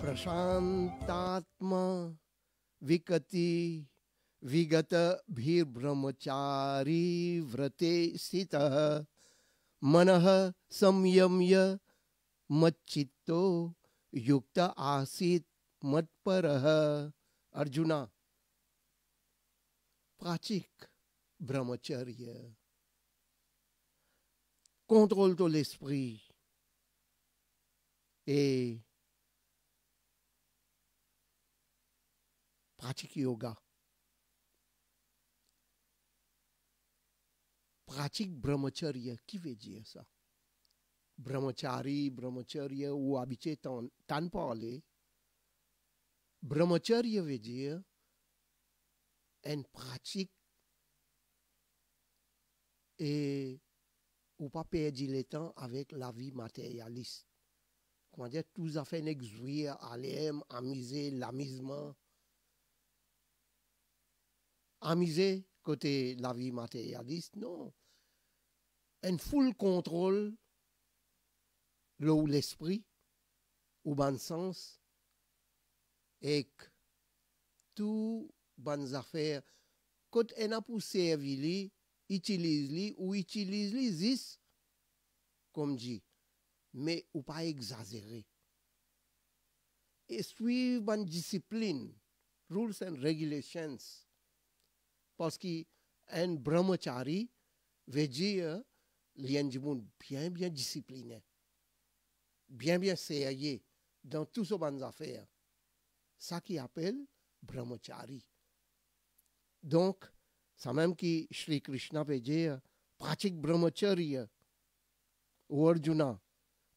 प्रशांतात्मा विकति विगत भी ब्रह्मचारी व्रते स्थित मन संयम्य मच्चित्तो युक्त आसीत मत्पर अर्जुना पाचिक ब्रह्मचर्य contrôle तो l'esprit ए pratique yoga. Pratique brahmacharya. Qui veut dire ça? Brahmachari, brahmacharya ou habiter tant, parler. Brahmacharya veut dire une pratique et ou pas perdre le temps avec la vie matérialiste. Comment dire tout à fait à aller amuser, l'amusement, amuser côté la vie matérialiste, non. Un full contrôle, l'eau, l'esprit, ou bon sens, et tout bonnes affaires, quand on a pour servir, utilise ou utilise-les comme dit, mais ou pas exagérer. Et suivre une discipline, rules and regulations, polski en brahmachari vegia liens du monde bien, bien discipliné, bien, bien sérieux dans toutes ces bonnes affaires. Ça qui appelle brahmachari. Donc, ça même qui Sri Krishna peut dire, pratique brahmachari ou Arjuna,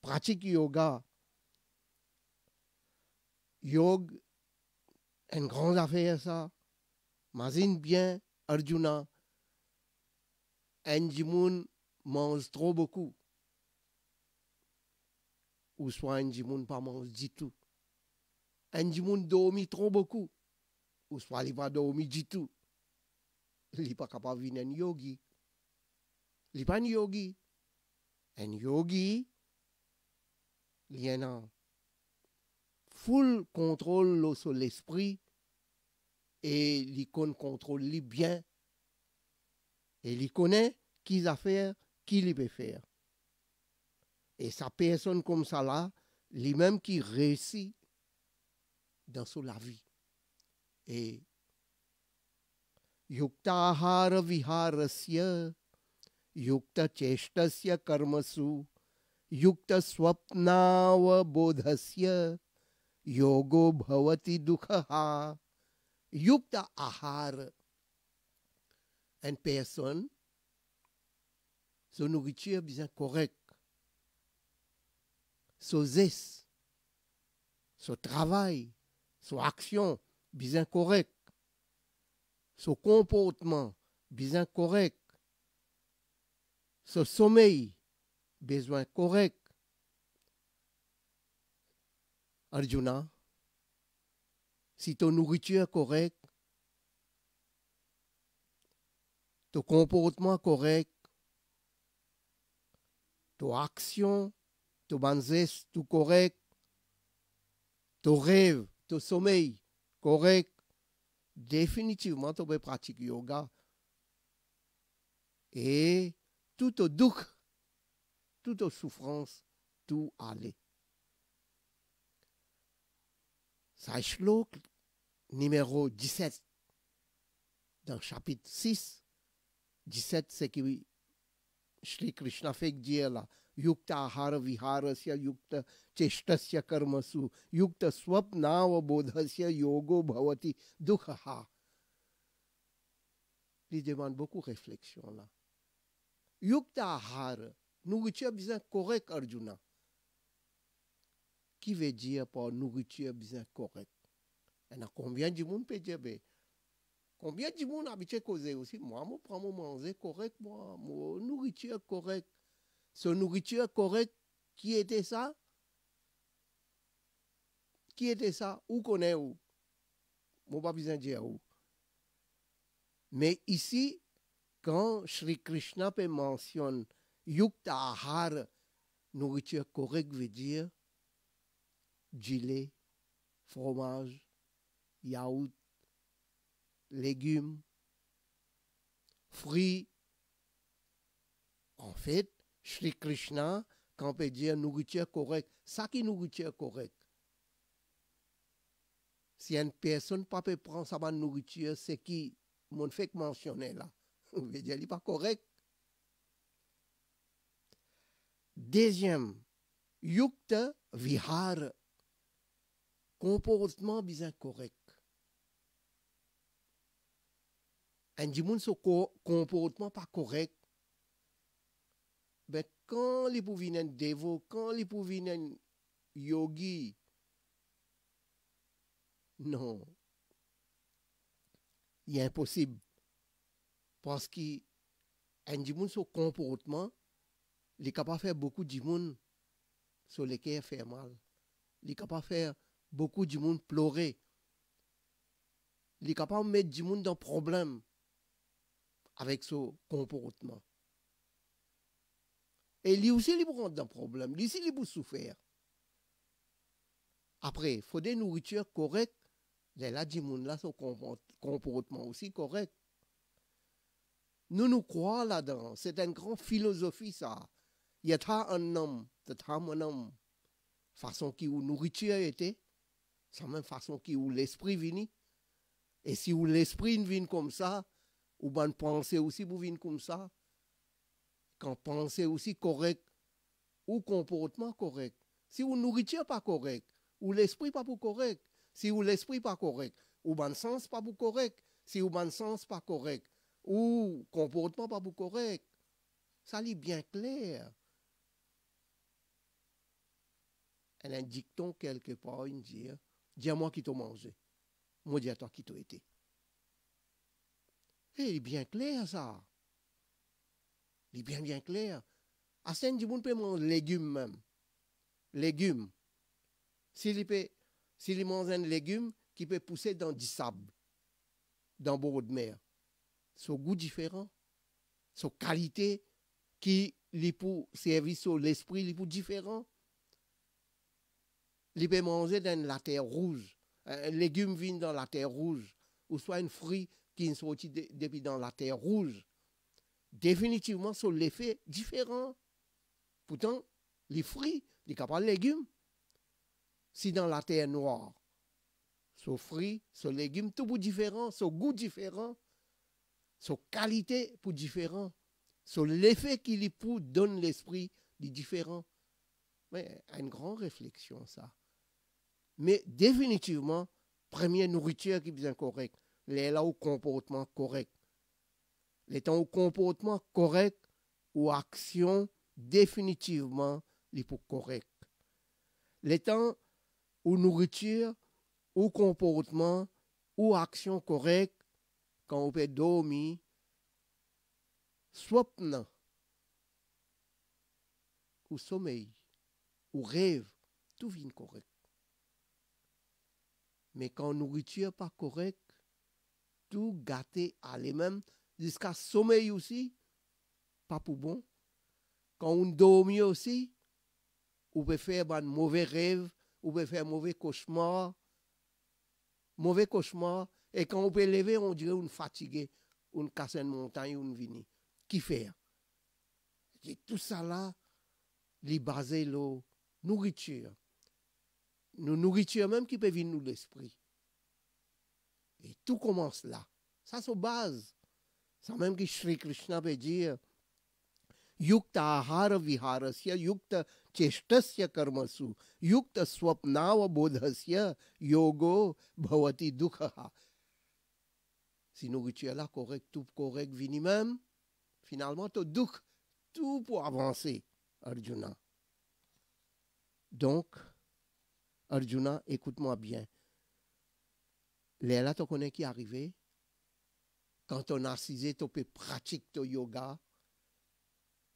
pratique yoga, yoga, une grande affaire ça, mazine bien, Arjuna, Anjimun mange trop beaucoup. Ou soit Anjimun pas mange du tout. Anjimun dormit trop beaucoup. Ou soit il pas dormir du tout. Il pas capable de venir un yogi. Il pas un yogi. Un yogi, il y a un full contrôle sur l'esprit et l'icône contrôle lui bien. Et il connaît qui a fait, qui il peut faire. Et sa personne comme ça là, lui-même qui réussit dans son la vie. Et Yukta Har Viharasya, Yukta Cheshtasya Karmasu, Yukta Swapnava Bodhasya, Yogo Bhavati Dukha yukta ahar. Une personne, son nourriture bien correcte, son son travail, son action bien correcte, son comportement bien correct, son sommeil besoin correct. Arjuna, si ton nourriture est correcte, ton comportement correct, ton action, ton est tout correct, ton rêve, ton sommeil correct, définitivement tu peux pratiquer yoga. Et tout au douk, tout aux souffrance, tout aller. Sache-le numéro 17, dans le chapitre 6, 17, c'est que Shri Krishna fait dire là, Yukta Ahara Viharasya Yukta Cheshtasya Karmasu Yukta Swapnava Bodhasya Yogo Bhavati dukha. Il demande beaucoup de réflexion là. Yukta Ahara, nourriture bien correct Arjuna. Qui veut dire par nourriture bien correct? de monde peut dire ben, combien de monde habite causé aussi moi moi prends mon manger correct moi mon nourriture correct ce nourriture correct qui était ça qui était ça où connaît où mon pas besoin dire où mais ici quand Sri Krishna peut mentionne yukta ahar nourriture correcte veut dire gilet fromage yaourt, légumes, fruits. En fait, Sri Krishna, quand on dire nourriture correcte, ça qui nourriture correcte. Si une personne ne peut prendre sa bonne nourriture, c'est qui mon fait mentionner là. Vous dire, n'est pas correct. Deuxième, yukta vihar comportement bien correct. un comportement pas correct Mais ben, quand peut venir un dévot, quand peut venir un yogi non il est impossible parce que un dimoun ce comportement li capable faire beaucoup monde sur lesquels fait mal li capable faire beaucoup monde pleurer li capable mettre gens dans problème avec son comportement. Et lui aussi, il prend dans problème. Lui aussi, il peut souffrir. Après, il faut des nourritures correctes. Les là, là, son comportement aussi correct. Nous nous croyons là-dedans. C'est une grande philosophie, ça. Il y a un homme, a un homme. Façon qui où nourriture était, c'est la même façon qui où l'esprit vient. Et si où l'esprit vient comme ça, ou bien penser aussi pour venir comme ça. Quand penser aussi correct ou comportement correct. Si vous nourriture pas correct, ou l'esprit pas pour correct, si vous l'esprit pas correct, ou bon sens pas pour correct, si vous bon sens pas correct, ou comportement pas pour correct. Ça lit bien clair. Elle a un dicton quelque part, une dit, dis-moi qui t'a mangé, moi dis à toi qui t'a été. Eh, il est bien clair, ça. Il est bien, bien clair. À saint bon, peut manger légumes même. Légumes. S'il peut, mange un légume qui peut pousser dans du sable, dans le de mer. Son goût différent, son qualité qui lui pour servir sur l'esprit, lui pour différent. Il peut manger dans la terre rouge. Un légume vient dans la terre rouge, ou soit un fruit qui sont sortis depuis dans la terre rouge, définitivement sur l'effet différent. Pourtant, les fruits, les capables légumes, si dans la terre noire, ce fruits, ce légumes tout bout différent, ce goût différent, qualités qualité pour différent, sur l'effet qui pour donne l'esprit des différent. Mais une grande réflexion, ça. Mais définitivement, première nourriture qui est bien correcte, l'état là au comportement correct. Les au comportement correct ou action définitivement les pour correct. Les temps nourriture ou comportement ou action correct, quand on peut dormir, soit swapna ou sommeil ou rêve, tout vient correct. Mais quand nourriture pas correcte, tout gâté à lui-même, jusqu'à sommeil aussi, pas pour bon. Quand on dormit aussi, on peut faire un ben, mauvais rêve, on peut faire un mauvais cauchemar, mauvais cauchemar, et quand on peut lever, on dirait on est fatigué, on casse une montagne, on vini. Qui faire? tout ça là, les basé la nourriture. Nous nourriture même qui peut venir nous l'esprit. Et tout commence là. Ça, c'est base. Ça même que Sri Krishna peut dire Yukta ahara viharasya, yukta cheshtasya karmasu, yukta swapnava bodhasya, yogo bhavati dukha. Si nous tu là, correct, tout correct, vini même, finalement, tout duk tout pour avancer, Arjuna. Donc, Arjuna, écoute-moi bien. L'air là, tu connais qui est arrivé. Quand on assis, tu peux pratiquer ton yoga.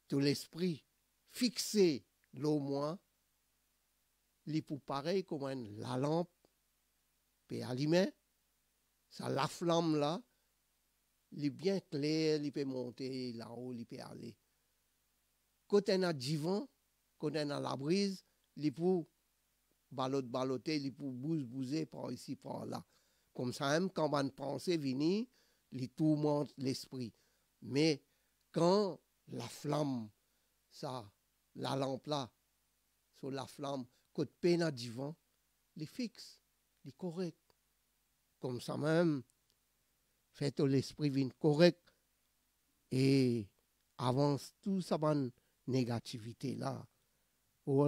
Ton l'esprit fixé, l'au moins. Les pour pareil, comme la lampe, peut allumer. Ça, la flamme là, est bien clair, il peut monter là-haut, il peut aller. Quand on a divan, quand y a la brise, il peut baloter, baloter, il peut bouser, bouser par ici, par là. Comme ça, même quand une pensée vient, les tourmente l'esprit. Mais quand la flamme, ça, la lampe là, sur la flamme, côté peine divan, les fixe, les correct. Comme ça même, faites l'esprit vient correct et avance toute sa bonne négativité là, au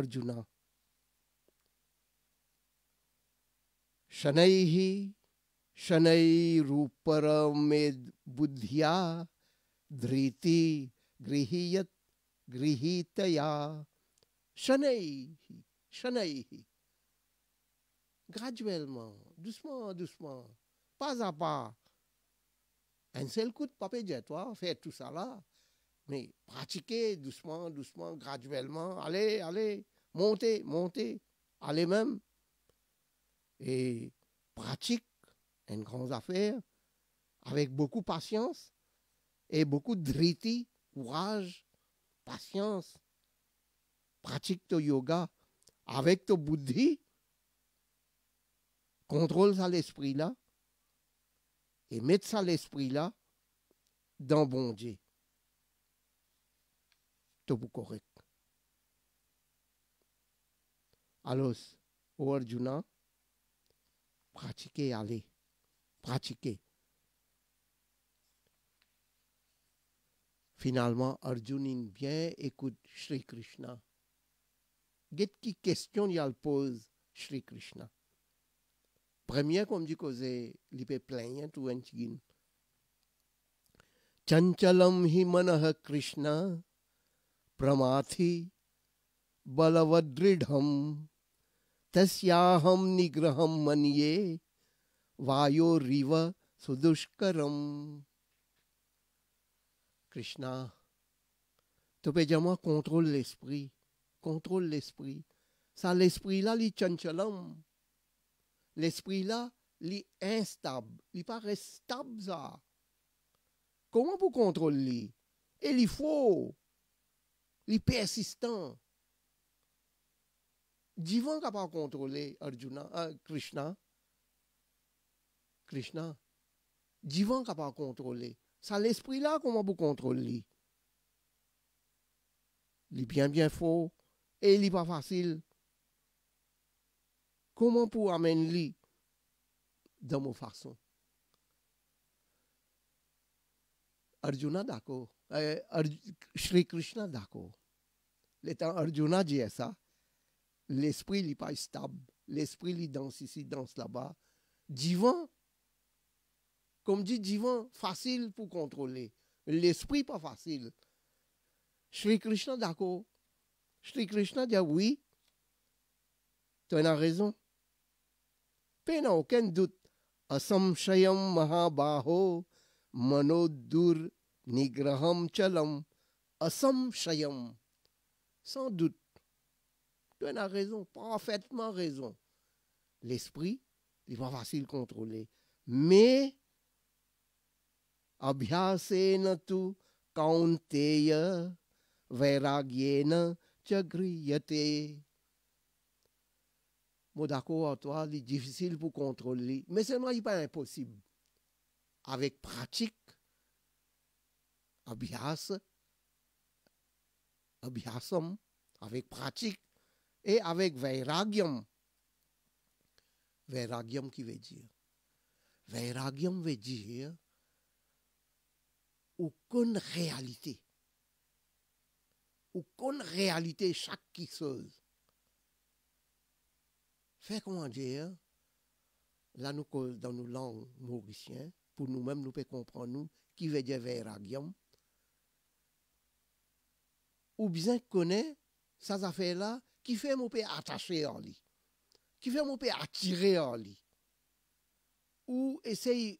शनैरुपरमेद बुद्धिया धृति गृहीयत गृहीतया शनै शनै गाजवेल म दुस्म दुस्म पा पा एंसेल कुत पपे जैतवा फेर तू साला मैं पाचिके दुस्मा दुस्मा गाजवेल म आले आले मोते मोते आले मैम ए पाचिक une grande affaire, avec beaucoup de patience et beaucoup de driti, courage, patience. Pratique ton yoga avec ton bouddhi. Contrôle ça l'esprit là et mettre ça l'esprit là dans bon Dieu. Tout correct. Alors, Arjuna, pratiquez allez Paciche. Finalement, Arjunine bien écoute Sri Krishna. Guette qui question il pose Sri Krishna. Première, comme dit causé, il peut plaindre tout un Chanchalam hi manah Krishna pramathi balavaddridham तस्याहम निग्रह मनिये Riva Sudushkaram Krishna, moi, contrôle l'esprit, contrôle l'esprit. Ça, l'esprit-là, li chanchalam. L'esprit-là, li instable, li pas stable, ça. Comment vous contrôlez Il Et li il est persistant. Divan n'a de contrôler Arjuna, euh, Krishna, Krishna. Divan qui n'a pas contrôlé. C'est l'esprit là comment vous contrôler. Il est bien, bien faux. Et il n'est pas facile. Comment pour amener lui dans mon façon Arjuna d'accord. Euh, Shri Krishna d'accord. L'étant Arjuna dit ça. L'esprit n'est pas stable. L'esprit il danse ici, danse là-bas. Divan, comme dit divan, facile pour contrôler. L'esprit, pas facile. Sri Krishna, d'accord. Sri Krishna dit oui, tu as raison. Peine aucun doute. Shayam Mahabaho Manodur Nigraham Chalam shayam Sans doute. Tu as raison, parfaitement raison. L'esprit, il n'est pas facile de contrôler. Mais अभ्यासेन तु कौन्तेय वैराग्येन च गृह्यते. Moi, d'accord, toi, est difficile pour contrôler, mais seulement, il n'est pas impossible. Avec pratique, abhyas, abhyasam, avec pratique et avec vairagyam. Vairagyam qui veut dire? Vairagyam veut dire aucune réalité. Aucune réalité, chaque qui chose. Fait comment dire, hein, là nous cause dans nos langues mauriciennes, pour nous-mêmes nous pouvons comprendre nous, qui veut dire veragium. Ou bien connaît ces affaires-là, qui fait mon père attacher en lui, qui fait mon père attirer en lui, ou essayer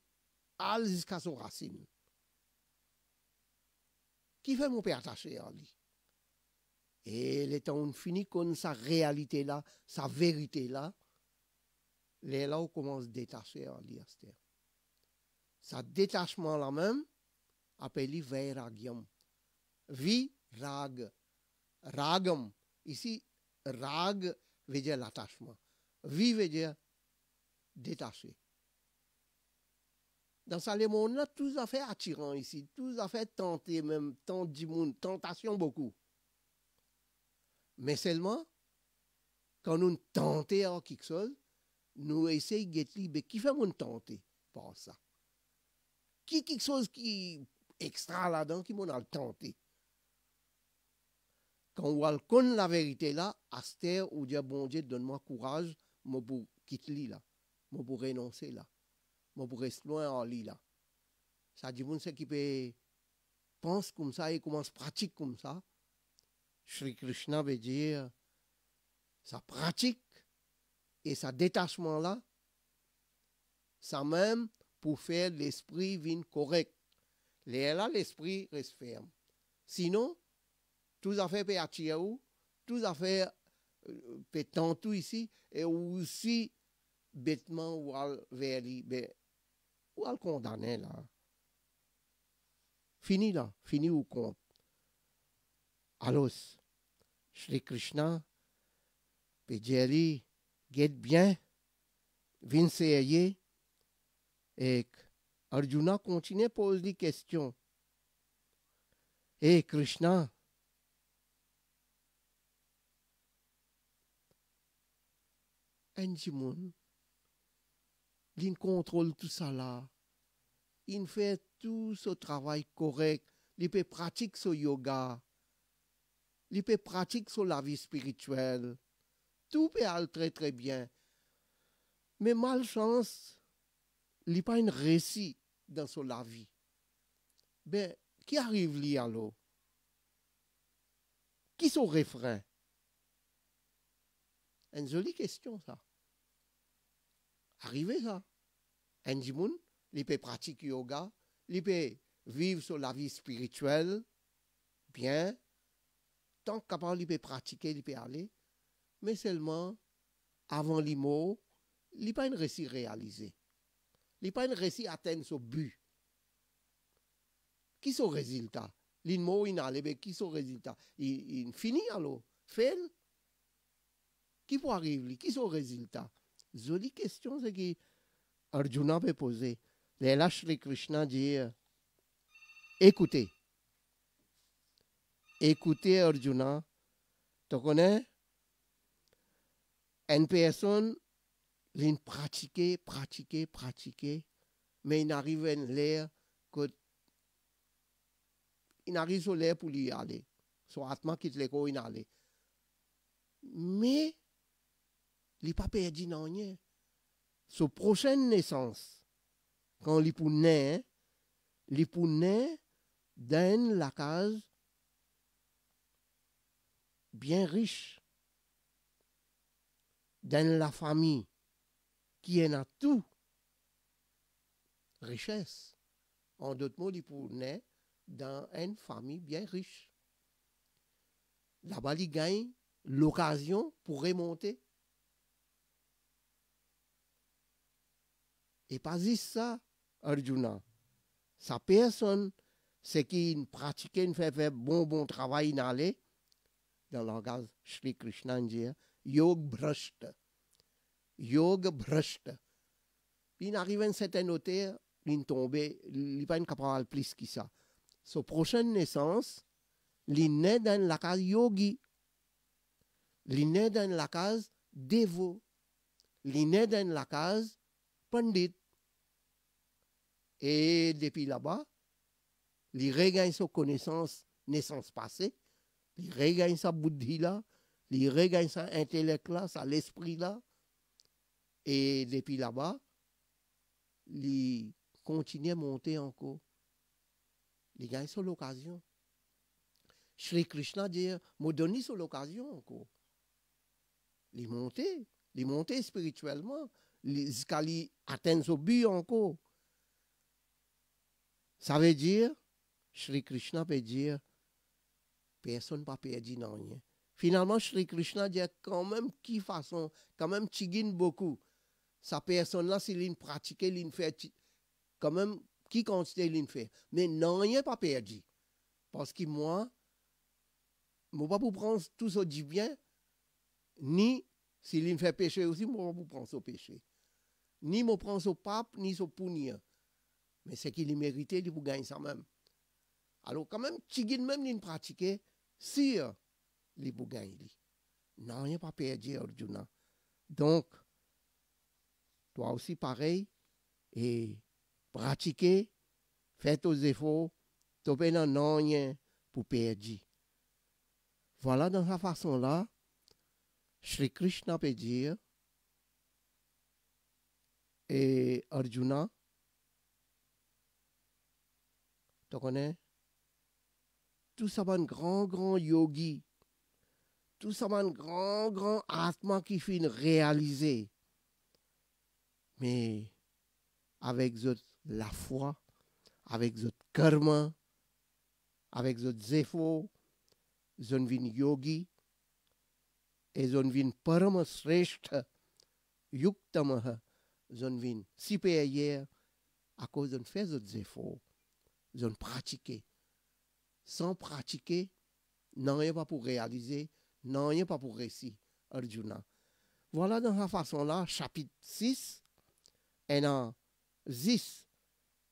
à aller jusqu'à son racine. Qui fait mon père attaché à lui Et le temps finit comme sa réalité là, sa vérité là, les là on commence à détacher à lui. Sa détachement là même, appelé vairagyam. Vi rag. Ragam. Ici, rag veut dire l'attachement. Vi veut dire détaché dans ce monde là, tout à fait attirant ici, tout à fait tenté, même tant du monde, tentation beaucoup. Mais seulement, quand nous tentons quelque chose, nous essayons de libre. Qui fait mon tenter par ça? Qui quelque chose qui extra là-dedans, qui m'en a tenté? Quand on connaît la vérité là, Aster ou Dieu, bon Dieu, donne-moi courage, je pour quitter là, je pour renoncer là mais pour rester loin en lit Ça dit bon, qui peut pense comme ça et commence pratique comme ça. Sri Krishna veut dire sa pratique et sa détachement là, ça même pour faire l'esprit vine correct. Et là, l'esprit reste ferme. Sinon, tout à fait peut attirer où, tout à fait euh, peut tout ici, et aussi bêtement ou vers lui, ben, ou al condamner là. Fini là, fini ou compte. Alors, Shri Krishna, Pejali, get bien, Vinseye, et Arjuna continue à poser questions. Et Krishna, Njimun il contrôle tout ça là. Il fait tout ce travail correct. Il peut pratiquer ce yoga. Il peut pratiquer sur la vie spirituelle. Tout peut aller très très bien. Mais malchance, il n'y a pas une récit dans son la vie. Ben, qui arrive là alors Qui sont refrains Une jolie question ça. Arrivez ça. Enjimoun, il peut pratiquer yoga, il peut vivre la vie spirituelle, bien. Tant qu'il peut pratiquer, il peut aller. Mais seulement, avant le mot, il n'y a pas de récit réalisé. Il n'y a pas de récit atteint son but. Qui sont le résultat? mot, il est mais qui sont le résultat? Il finit alors? Fait. Qui peut arriver? Qui sont le résultat? Jolie question, c'est que. Arjuna peut posé. Les Shri Krishna dit euh, Écoutez. Écoutez, Arjuna. Tu connais Une personne, il pratique, pratique, pratiquait, mais il n'arrive à l'air que. Il n'arrive le l'air pour y aller. Son atman quitte l'école, il n'allait. Mais, il n'est pas perdu dans rien sa prochaine naissance, quand il pour naître, hein, il dans la case bien riche, dans la famille qui est dans tout richesse. En d'autres mots, il pour dans une famille bien riche. Là-bas, il gagne l'occasion pour remonter Et pas juste ça, Arjuna. Sa personne, c'est qui pratiquait, il fait, fait bon, bon travail allait, dans le langage Sri Krishna, dit Yog Brasht. Yog brush. Il arrive à une certaine hauteur, il tombe, il n'est pas capable plus que ça. Sa prochaine naissance, il naît dans la case yogi. Il naît dans la case dévot. Il naît dans la case pandit. Et depuis là-bas, il regagne sa connaissance, naissance passée, il regagne sa bouddhie là, il regagne sa intellect là, sa l'esprit là. Et depuis là-bas, il continue à monter encore. Il gagne sur l'occasion. Sri Krishna dit, me donne sur l'occasion encore. Il monte, il monte spirituellement, Il atteint son but encore. Ça veut dire, Sri Krishna peut dire, personne pas perdu dans rien. Finalement, Sri Krishna dit quand même qui façon, quand même chigine beaucoup. Sa personne-là, s'il une pratique, il fait, quand même, qui il qu'il fait. Mais non, rien pas perdu. Parce que moi, je ne pas prendre tout ce dit bien, ni s'il une fait péché aussi, je ne pas prendre ce péché. Ni je prends au pape, ni ce pounien. Mais c'est qu'il il pour gagner ça même. Alors quand même, si même il si si il gagner. Non, il n'y a pas perdu Arjuna. Donc, toi aussi pareil, et pratiquer, faites tes efforts, tu dans non pour perdre. Voilà dans sa façon-là, Sri Krishna peut dire, et Arjuna, Tu connais Tout ça, un grand, grand yogi. Tout ça, un grand, grand asma qui finit réaliser. Mais avec la foi, avec zot karma, avec zot zéfo, zon vin yogi, et zon vin parama shrestha, yuktamaha, zon vin supérieur, à cause de fait zot ils ont Sans pratiquer, rien pas pour réaliser, a pas pour réussir, Arjuna. Voilà dans sa façon-là, chapitre 6, et dans 10,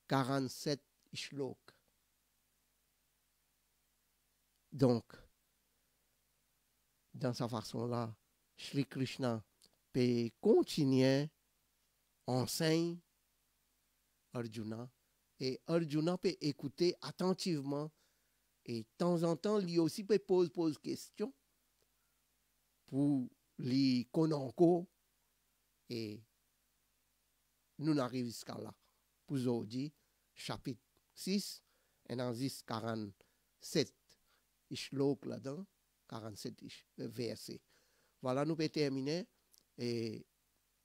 47 shlok. Donc, dans sa façon-là, Sri Krishna peut continuer enseigne Arjuna et Arjuna peut écouter attentivement. Et de temps en temps, lui aussi peut poser des questions pour lui connaître Et nous arrivons jusqu'à là. Pour aujourd'hui, chapitre 6, et dans 10, 47 ishlok là-dedans, 47 versets. Voilà, nous peut terminer. Et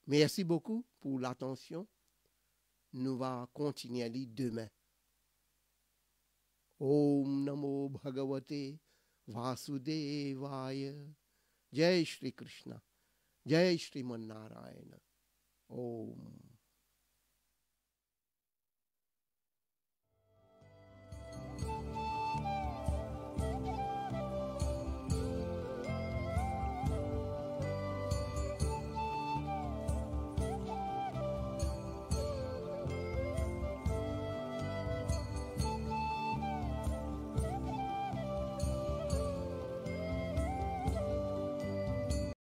merci beaucoup pour l'attention nous va continuer demain. Om Namo Bhagavate Vasudevaya Jai Shri Krishna Jai Shri Munnarayana Om